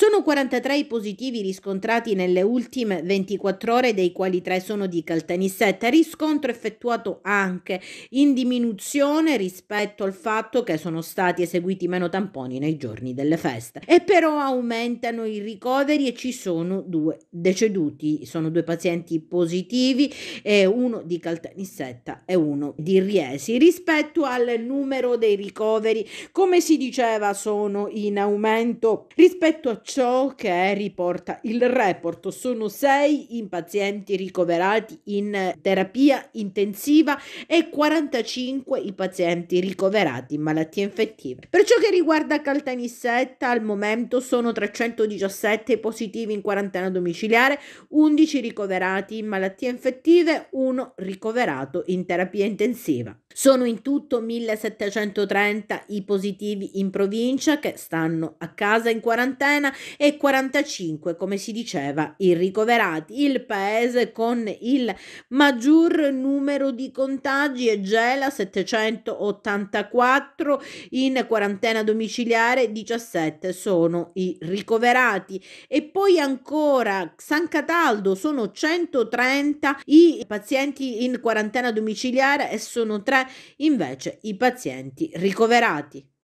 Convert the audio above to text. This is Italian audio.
Sono 43 i positivi riscontrati nelle ultime 24 ore, dei quali 3 sono di Caltanissetta, riscontro effettuato anche in diminuzione rispetto al fatto che sono stati eseguiti meno tamponi nei giorni delle feste. E però aumentano i ricoveri e ci sono due deceduti, sono due pazienti positivi, uno di Caltanissetta e uno di Riesi. Rispetto al numero dei ricoveri, come si diceva, sono in aumento rispetto a ciò che riporta il report. Sono sei i pazienti ricoverati in terapia intensiva e 45 i pazienti ricoverati in malattie infettive. Per ciò che riguarda Caltanissetta, al momento sono 317 positivi in quarantena domiciliare, 11 ricoverati in malattie infettive, 1 ricoverato in terapia intensiva. Sono in tutto 1730 i positivi in provincia che stanno a casa in quarantena e 45, come si diceva, i ricoverati. Il paese con il maggior numero di contagi è Gela 784, in quarantena domiciliare 17 sono i ricoverati e poi ancora San Cataldo sono 130 i pazienti in quarantena domiciliare e sono 3 invece i pazienti ricoverati.